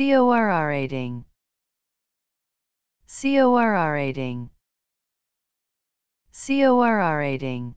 CORR rating CORR